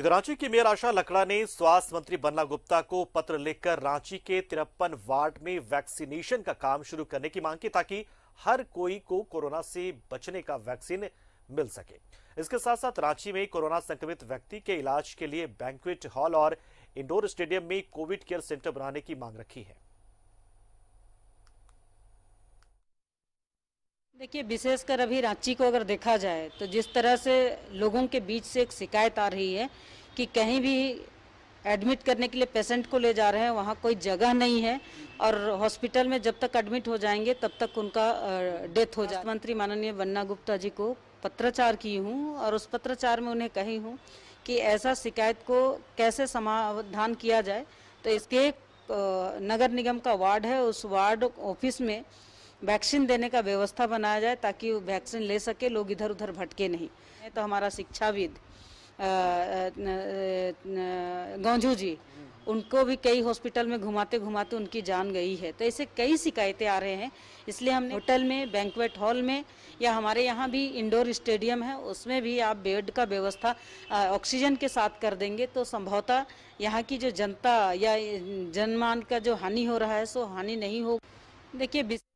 इधर रांची की मेयर आशा लकड़ा ने स्वास्थ्य मंत्री बन्ना गुप्ता को पत्र लिखकर रांची के तिरपन वार्ड में वैक्सीनेशन का काम शुरू करने की मांग की ताकि हर कोई को कोरोना से बचने का वैक्सीन मिल सके इसके साथ साथ रांची में कोरोना संक्रमित व्यक्ति के इलाज के लिए बैंक्वेट हॉल और इंडोर स्टेडियम में कोविड केयर सेंटर बनाने की मांग रखी है देखिए विशेषकर अभी रांची को अगर देखा जाए तो जिस तरह से लोगों के बीच से एक शिकायत आ रही है कि कहीं भी एडमिट करने के लिए पेशेंट को ले जा रहे हैं वहाँ कोई जगह नहीं है और हॉस्पिटल में जब तक एडमिट हो जाएंगे तब तक उनका डेथ हो जाए मंत्री माननीय बन्ना गुप्ता जी को पत्राचार की हूँ और उस पत्राचार में उन्हें कही हूँ कि ऐसा शिकायत को कैसे समाधान किया जाए तो इसके नगर निगम का वार्ड है उस वार्ड ऑफिस में वैक्सीन देने का व्यवस्था बनाया जाए ताकि वैक्सीन ले सके लोग इधर उधर भटके नहीं तो हमारा शिक्षाविद गौंझू जी उनको भी कई हॉस्पिटल में घुमाते घुमाते उनकी जान गई है तो ऐसे कई शिकायतें आ रहे हैं इसलिए हमने होटल में बैंकवेट हॉल में या हमारे यहाँ भी इंडोर स्टेडियम है उसमें भी आप बेड का व्यवस्था ऑक्सीजन के साथ कर देंगे तो संभवतः यहाँ की जो जनता या जनमान का जो हानि हो रहा है सो हानि नहीं हो देखिए